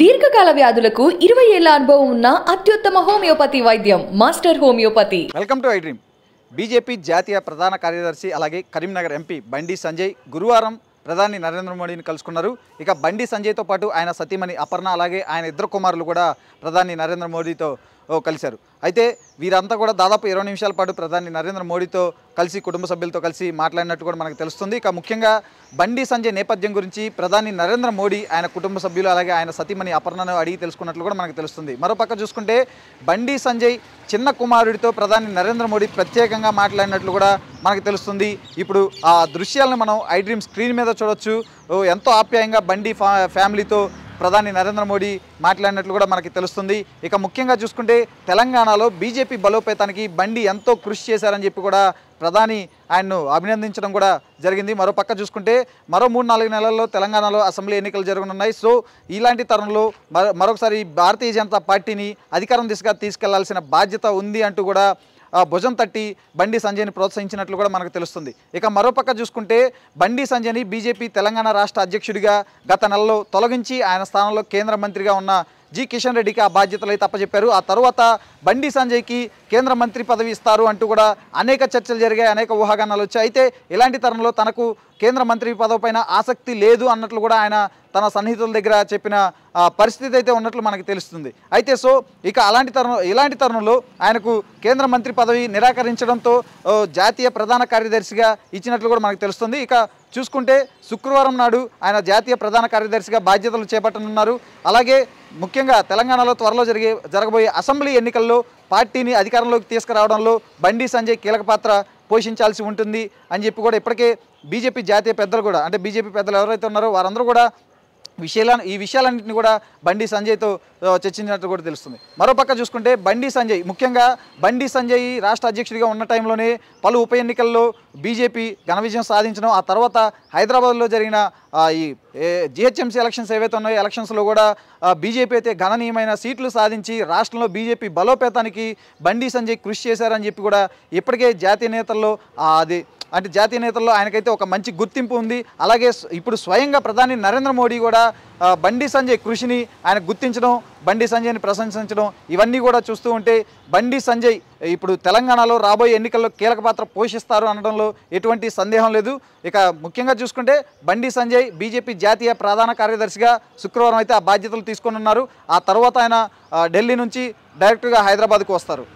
దీర్ఘకాల వ్యాధులకు ఇరవై ఏళ్ల అనుభవం ఉన్న అత్యుత్తమ హోమియోపతి వైద్యం master homeopathy welcome to I dream BJP జాతీయ ప్రధాన కార్యదర్శి అలాగే కరీంనగర్ ఎంపీ బండి సంజయ్ గురువారం ప్రధాని నరేంద్ర మోడీని కలుసుకున్నారు ఇక బండి సంజయ్తో పాటు ఆయన సతీమణి అపర్ణ అలాగే ఆయన ఇద్దరు కుమారులు కూడా ప్రధాని నరేంద్ర మోడీతో కలిశారు అయితే వీరంతా కూడా దాదాపు ఇరవై నిమిషాల పాటు ప్రధాని నరేంద్ర మోడీతో కలిసి కుటుంబ సభ్యులతో కలిసి మాట్లాడినట్టు కూడా మనకు తెలుస్తుంది ఇక ముఖ్యంగా బండి సంజయ్ నేపథ్యం గురించి ప్రధాని నరేంద్ర మోడీ ఆయన కుటుంబ సభ్యులు అలాగే ఆయన సతీమణి అపర్ణను అడిగి తెలుసుకున్నట్లు కూడా మనకు తెలుస్తుంది మరోపక్క చూసుకుంటే బండి సంజయ్ చిన్న కుమారుడితో ప్రధాని నరేంద్ర మోడీ ప్రత్యేకంగా మాట్లాడినట్లు కూడా మనకు తెలుస్తుంది ఇప్పుడు ఆ దృశ్యాలను మనం ఐ డ్రీమ్ స్క్రీన్ మీద చూడొచ్చు ఎంతో ఆప్యాయంగా బండి ఫ్యామిలీతో ప్రధాని నరేంద్ర మోడీ మాట్లాడినట్లు కూడా మనకి తెలుస్తుంది ఇక ముఖ్యంగా చూసుకుంటే తెలంగాణలో బీజేపీ బలోపేతానికి బండి ఎంతో కృషి చేశారని చెప్పి కూడా ప్రధాని ఆయన్ను అభినందించడం కూడా జరిగింది మరో పక్క చూసుకుంటే మరో మూడు నాలుగు నెలల్లో తెలంగాణలో అసెంబ్లీ ఎన్నికలు జరగనున్నాయి సో ఇలాంటి తరుణంలో మరొకసారి భారతీయ జనతా పార్టీని అధికారం దిశగా తీసుకెళ్లాల్సిన బాధ్యత ఉంది అంటూ కూడా భుజం తట్టి బండి సంజయ్ని ప్రోత్సహించినట్లు కూడా మనకు తెలుస్తుంది ఇక మరోపక్క చూసుకుంటే బండి సంజయ్ని బీజేపీ తెలంగాణ రాష్ట్ర అధ్యక్షుడిగా గత నెలలో తొలగించి ఆయన స్థానంలో కేంద్ర మంత్రిగా ఉన్న జి కిషన్ రెడ్డికి ఆ బాధ్యతలు అయితే అప్పచెప్పారు ఆ తర్వాత బండి సంజయ్కి కేంద్ర మంత్రి పదవి ఇస్తారు అంటూ కూడా అనేక చర్చలు జరిగాయి అనేక ఊహాగానాలు వచ్చాయి అయితే ఇలాంటి తరంలో తనకు కేంద్ర మంత్రి పదవి ఆసక్తి లేదు అన్నట్లు కూడా ఆయన తన సన్నిహితుల దగ్గర చెప్పిన పరిస్థితి అయితే ఉన్నట్లు మనకు తెలుస్తుంది అయితే సో ఇక అలాంటి తరుణం ఇలాంటి తరుణంలో ఆయనకు కేంద్ర మంత్రి పదవి నిరాకరించడంతో జాతీయ ప్రధాన కార్యదర్శిగా ఇచ్చినట్లు కూడా మనకు తెలుస్తుంది ఇక చూసుకుంటే శుక్రవారం నాడు ఆయన జాతీయ ప్రధాన కార్యదర్శిగా బాధ్యతలు చేపట్టనున్నారు అలాగే ముఖ్యంగా తెలంగాణలో త్వరలో జరిగే జరగబోయే అసెంబ్లీ ఎన్నికల్లో పార్టీని అధికారంలోకి తీసుకురావడంలో బండి సంజయ్ కీలక పాత్ర పోషించాల్సి ఉంటుంది అని చెప్పి కూడా ఇప్పటికే బీజేపీ జాతీయ పెద్దలు కూడా అంటే బీజేపీ పెద్దలు ఎవరైతే ఉన్నారో వారందరూ కూడా విషయాల ఈ విషయాలన్నింటినీ కూడా బండి సంజయ్తో చర్చించినట్టు కూడా తెలుస్తుంది మరోపక్క చూసుకుంటే బండి సంజయ్ ముఖ్యంగా బండి సంజయ్ రాష్ట్ర అధ్యక్షుడిగా ఉన్న టైంలోనే పలు ఉప ఎన్నికల్లో బీజేపీ ఘన విజయం సాధించడం ఆ తర్వాత హైదరాబాద్లో జరిగిన ఈ జిహెచ్ఎంసీ ఎలక్షన్స్ ఏవైతే ఉన్నాయో ఎలక్షన్స్లో కూడా బీజేపీ అయితే గణనీయమైన సీట్లు సాధించి రాష్ట్రంలో బీజేపీ బలోపేతానికి బండి సంజయ్ కృషి చేశారని చెప్పి కూడా ఇప్పటికే జాతీయ నేతల్లో అది అంటే జాతీయ నేతల్లో ఆయనకైతే ఒక మంచి గుర్తింపు ఉంది అలాగే ఇప్పుడు స్వయంగా ప్రధాని నరేంద్ర మోడీ కూడా బండి సంజయ్ కృషిని ఆయన గుర్తించడం బండి సంజయ్ని ప్రశంసించడం ఇవన్నీ కూడా చూస్తూ ఉంటే బండి సంజయ్ ఇప్పుడు తెలంగాణలో రాబోయే ఎన్నికల్లో కీలక పాత్ర పోషిస్తారు అనడంలో ఎటువంటి సందేహం లేదు ఇక ముఖ్యంగా చూసుకుంటే బండి సంజయ్ బీజేపీ జాతీయ ప్రధాన కార్యదర్శిగా శుక్రవారం అయితే ఆ బాధ్యతలు తీసుకున్నారు ఆ తర్వాత ఆయన ఢిల్లీ నుంచి డైరెక్ట్గా హైదరాబాద్కు వస్తారు